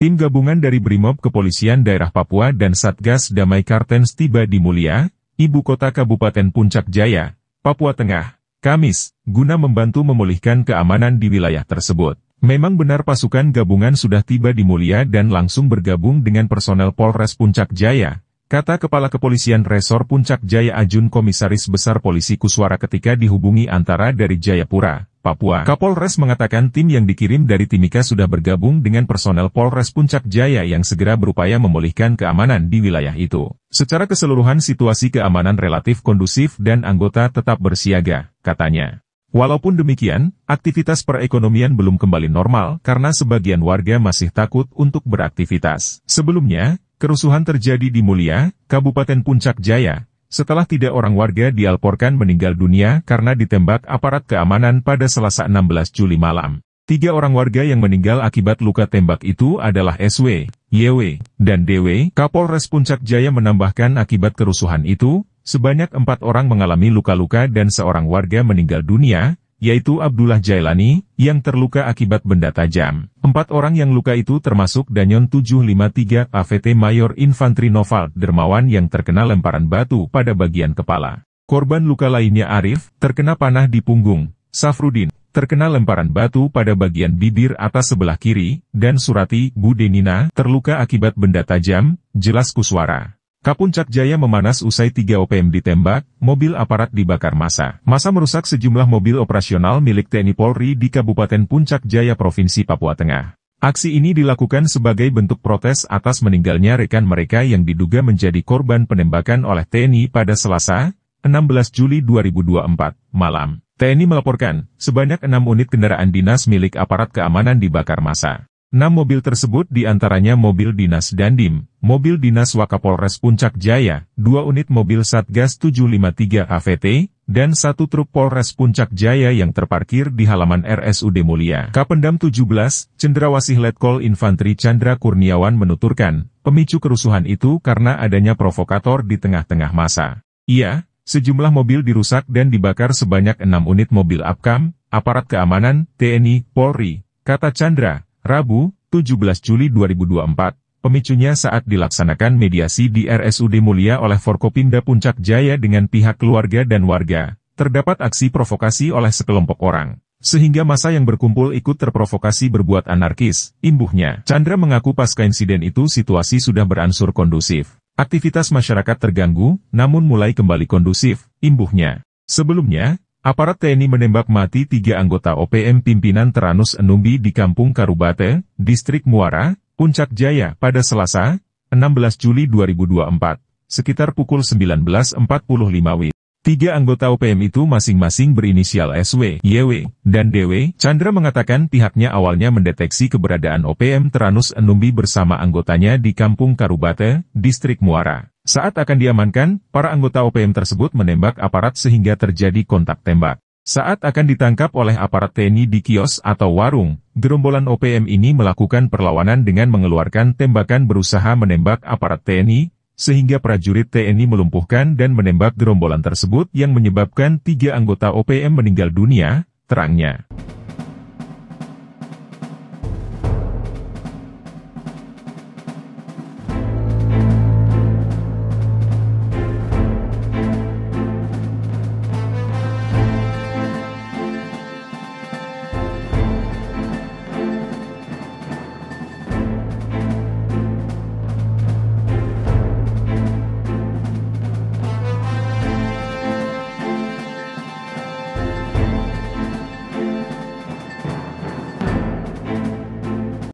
Tim gabungan dari BRIMOB Kepolisian Daerah Papua dan Satgas Damai Kartens tiba di Mulia, ibu kota Kabupaten Puncak Jaya, Papua Tengah, Kamis, guna membantu memulihkan keamanan di wilayah tersebut. Memang benar pasukan gabungan sudah tiba di Mulia dan langsung bergabung dengan personel Polres Puncak Jaya, kata Kepala Kepolisian Resor Puncak Jaya Ajun Komisaris Besar Polisi Kuswara ketika dihubungi antara dari Jayapura. Papua. Kapolres mengatakan tim yang dikirim dari Timika sudah bergabung dengan personel Polres Puncak Jaya yang segera berupaya memulihkan keamanan di wilayah itu. Secara keseluruhan situasi keamanan relatif kondusif dan anggota tetap bersiaga, katanya. Walaupun demikian, aktivitas perekonomian belum kembali normal karena sebagian warga masih takut untuk beraktivitas. Sebelumnya, kerusuhan terjadi di Mulia, Kabupaten Puncak Jaya, setelah tiga orang warga dialporkan meninggal dunia karena ditembak aparat keamanan pada Selasa 16 Juli malam. Tiga orang warga yang meninggal akibat luka tembak itu adalah SW, YW, dan DW. Kapolres Puncak Jaya menambahkan akibat kerusuhan itu, sebanyak empat orang mengalami luka-luka dan seorang warga meninggal dunia, yaitu Abdullah Jailani, yang terluka akibat benda tajam. Empat orang yang luka itu termasuk Danyon 753 AVT Mayor Infantri Noval Dermawan yang terkena lemparan batu pada bagian kepala. Korban luka lainnya Arif, terkena panah di punggung, Safrudin, terkena lemparan batu pada bagian bibir atas sebelah kiri, dan Surati, Budenina, terluka akibat benda tajam, jelas Kuswara. Kapuncak Jaya memanas usai tiga OPM ditembak, mobil aparat dibakar masa. Masa merusak sejumlah mobil operasional milik TNI Polri di Kabupaten Puncak Jaya Provinsi Papua Tengah. Aksi ini dilakukan sebagai bentuk protes atas meninggalnya rekan mereka yang diduga menjadi korban penembakan oleh TNI pada Selasa, 16 Juli 2024, malam. TNI melaporkan, sebanyak enam unit kendaraan dinas milik aparat keamanan dibakar masa. Enam mobil tersebut diantaranya mobil dinas Dandim, mobil dinas Wakapolres Puncak Jaya, dua unit mobil Satgas 753 AVT, dan satu truk Polres Puncak Jaya yang terparkir di halaman RSUD Mulia. Kapendam 17, Cendrawasih Letkol Infantri Chandra Kurniawan menuturkan, pemicu kerusuhan itu karena adanya provokator di tengah-tengah masa. Iya, sejumlah mobil dirusak dan dibakar sebanyak enam unit mobil APKAM, aparat keamanan, TNI, Polri, kata Chandra Rabu, 17 Juli 2024, pemicunya saat dilaksanakan mediasi di RSUD Mulia oleh Forkopimda Puncak Jaya dengan pihak keluarga dan warga, terdapat aksi provokasi oleh sekelompok orang. Sehingga masa yang berkumpul ikut terprovokasi berbuat anarkis, imbuhnya. Chandra mengaku pasca insiden itu situasi sudah beransur kondusif. Aktivitas masyarakat terganggu, namun mulai kembali kondusif, imbuhnya. Sebelumnya, Aparat TNI menembak mati tiga anggota OPM pimpinan Teranus Enumbi di Kampung Karubate, Distrik Muara, Puncak Jaya pada Selasa, 16 Juli 2024, sekitar pukul 19.45 WIB. Tiga anggota OPM itu masing-masing berinisial SW, YW, dan DW. Chandra mengatakan pihaknya awalnya mendeteksi keberadaan OPM Teranus Enumbi bersama anggotanya di Kampung Karubate, Distrik Muara. Saat akan diamankan, para anggota OPM tersebut menembak aparat sehingga terjadi kontak tembak. Saat akan ditangkap oleh aparat TNI di kios atau warung, gerombolan OPM ini melakukan perlawanan dengan mengeluarkan tembakan berusaha menembak aparat TNI, sehingga prajurit TNI melumpuhkan dan menembak gerombolan tersebut yang menyebabkan tiga anggota OPM meninggal dunia, terangnya.